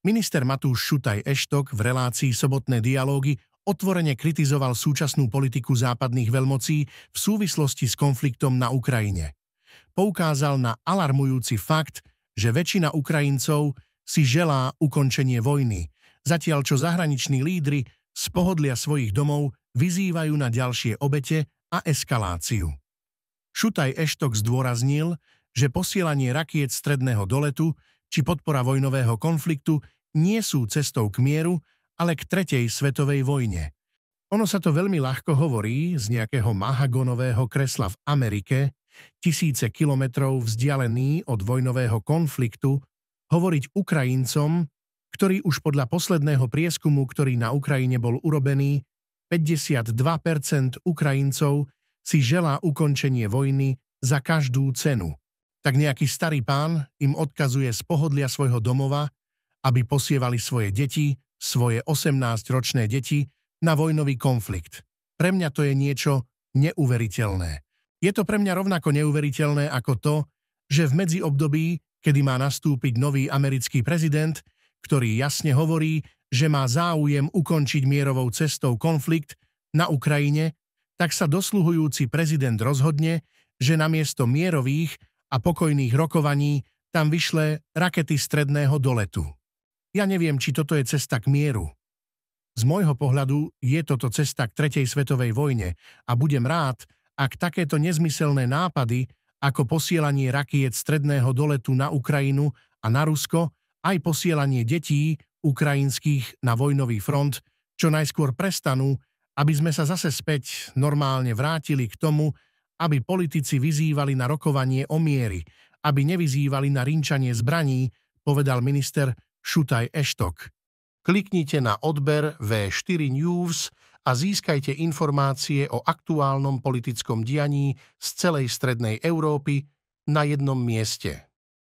Minister Matúš Šutaj Eštok v relácii Sobotné dialógy otvorene kritizoval súčasnú politiku západných veľmocí v súvislosti s konfliktom na Ukrajine. Poukázal na alarmujúci fakt, že väčšina Ukrajincov si želá ukončenie vojny, zatiaľ čo zahraniční lídry z pohodlia svojich domov vyzývajú na ďalšie obete a eskaláciu. Šutaj Eštok zdôraznil, že posielanie rakiet stredného doletu či podpora vojnového konfliktu nie sú cestou k mieru, ale k tretej svetovej vojne. Ono sa to veľmi ľahko hovorí z nejakého mahagonového kresla v Amerike, tisíce kilometrov vzdialený od vojnového konfliktu, hovoriť Ukrajincom, ktorí už podľa posledného prieskumu, ktorý na Ukrajine bol urobený, 52 Ukrajincov si želá ukončenie vojny za každú cenu tak nejaký starý pán im odkazuje z pohodlia svojho domova, aby posievali svoje deti, svoje 18-ročné deti, na vojnový konflikt. Pre mňa to je niečo neuveriteľné. Je to pre mňa rovnako neuveriteľné ako to, že v medziobdobí, kedy má nastúpiť nový americký prezident, ktorý jasne hovorí, že má záujem ukončiť mierovou cestou konflikt na Ukrajine, tak sa dosluhujúci prezident rozhodne, že namiesto mierových a pokojných rokovaní tam vyšle rakety stredného doletu. Ja neviem, či toto je cesta k mieru. Z môjho pohľadu je toto cesta k Tretej svetovej vojne a budem rád, ak takéto nezmyselné nápady, ako posielanie rakiet stredného doletu na Ukrajinu a na Rusko, aj posielanie detí ukrajinských na vojnový front, čo najskôr prestanú, aby sme sa zase späť normálne vrátili k tomu, aby politici vyzývali na rokovanie o miery, aby nevyzývali na rinčanie zbraní, povedal minister Šutaj Eštok. Kliknite na odber V4 News a získajte informácie o aktuálnom politickom dianí z celej strednej Európy na jednom mieste.